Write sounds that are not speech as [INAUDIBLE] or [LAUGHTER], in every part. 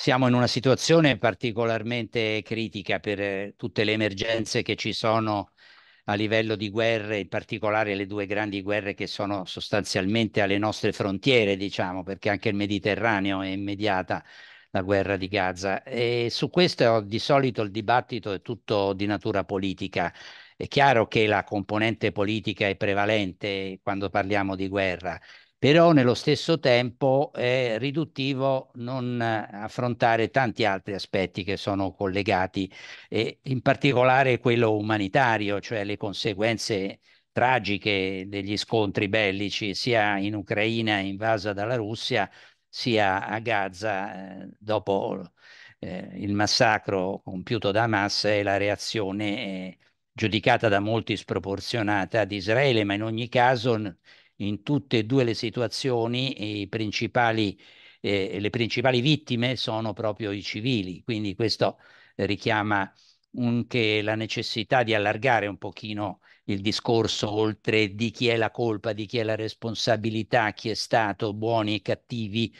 Siamo in una situazione particolarmente critica per eh, tutte le emergenze che ci sono a livello di guerre, in particolare le due grandi guerre che sono sostanzialmente alle nostre frontiere, diciamo, perché anche il Mediterraneo è immediata la guerra di Gaza. E su questo eh, di solito il dibattito è tutto di natura politica. È chiaro che la componente politica è prevalente quando parliamo di guerra però nello stesso tempo è riduttivo non affrontare tanti altri aspetti che sono collegati, e in particolare quello umanitario, cioè le conseguenze tragiche degli scontri bellici sia in Ucraina invasa dalla Russia, sia a Gaza eh, dopo eh, il massacro compiuto da Hamas e la reazione eh, giudicata da molti sproporzionata di Israele, ma in ogni caso in tutte e due le situazioni principali, eh, le principali vittime sono proprio i civili, quindi questo eh, richiama anche la necessità di allargare un pochino il discorso oltre di chi è la colpa, di chi è la responsabilità, chi è stato buoni e cattivi,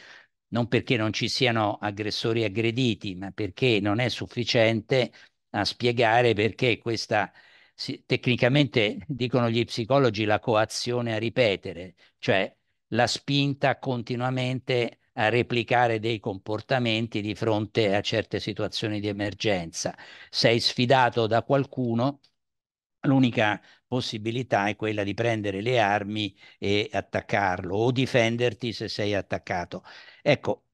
non perché non ci siano aggressori aggrediti, ma perché non è sufficiente a spiegare perché questa si, tecnicamente [LAUGHS] dicono gli psicologi la coazione a ripetere, cioè la spinta continuamente a replicare dei comportamenti di fronte a certe situazioni di emergenza. Sei sfidato da qualcuno, l'unica possibilità è quella di prendere le armi e attaccarlo o difenderti se sei attaccato. Ecco,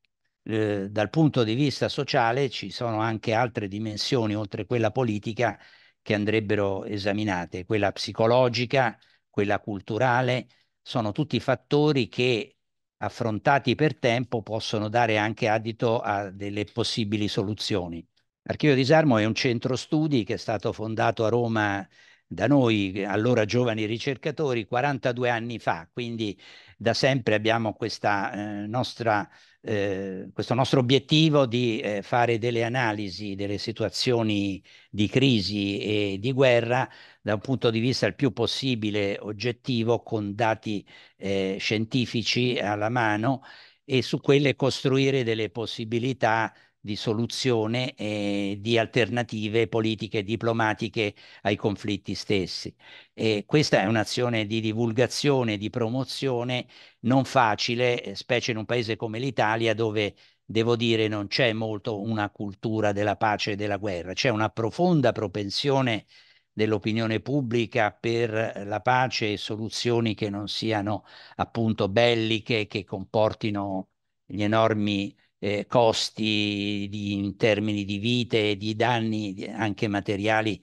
eh, dal punto di vista sociale ci sono anche altre dimensioni oltre quella politica che andrebbero esaminate, quella psicologica, quella culturale, sono tutti fattori che affrontati per tempo possono dare anche adito a delle possibili soluzioni. L'Archivio Disarmo è un centro studi che è stato fondato a Roma da noi, allora giovani ricercatori, 42 anni fa, quindi da sempre abbiamo questa, eh, nostra, eh, questo nostro obiettivo di eh, fare delle analisi delle situazioni di crisi e di guerra da un punto di vista il più possibile oggettivo con dati eh, scientifici alla mano e su quelle costruire delle possibilità di soluzione e di alternative politiche e diplomatiche ai conflitti stessi. E questa è un'azione di divulgazione, di promozione non facile, eh, specie in un paese come l'Italia dove devo dire non c'è molto una cultura della pace e della guerra, c'è una profonda propensione dell'opinione pubblica per la pace e soluzioni che non siano appunto belliche, che comportino gli enormi eh, costi di, in termini di vite e di danni anche materiali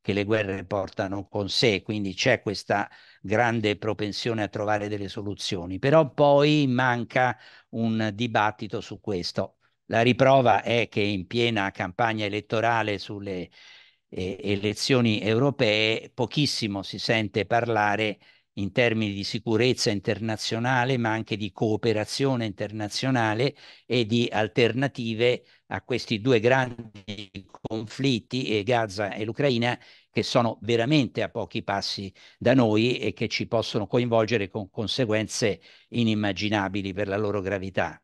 che le guerre portano con sé, quindi c'è questa grande propensione a trovare delle soluzioni, però poi manca un dibattito su questo. La riprova è che in piena campagna elettorale sulle eh, elezioni europee pochissimo si sente parlare in termini di sicurezza internazionale, ma anche di cooperazione internazionale e di alternative a questi due grandi conflitti, Gaza e l'Ucraina, che sono veramente a pochi passi da noi e che ci possono coinvolgere con conseguenze inimmaginabili per la loro gravità.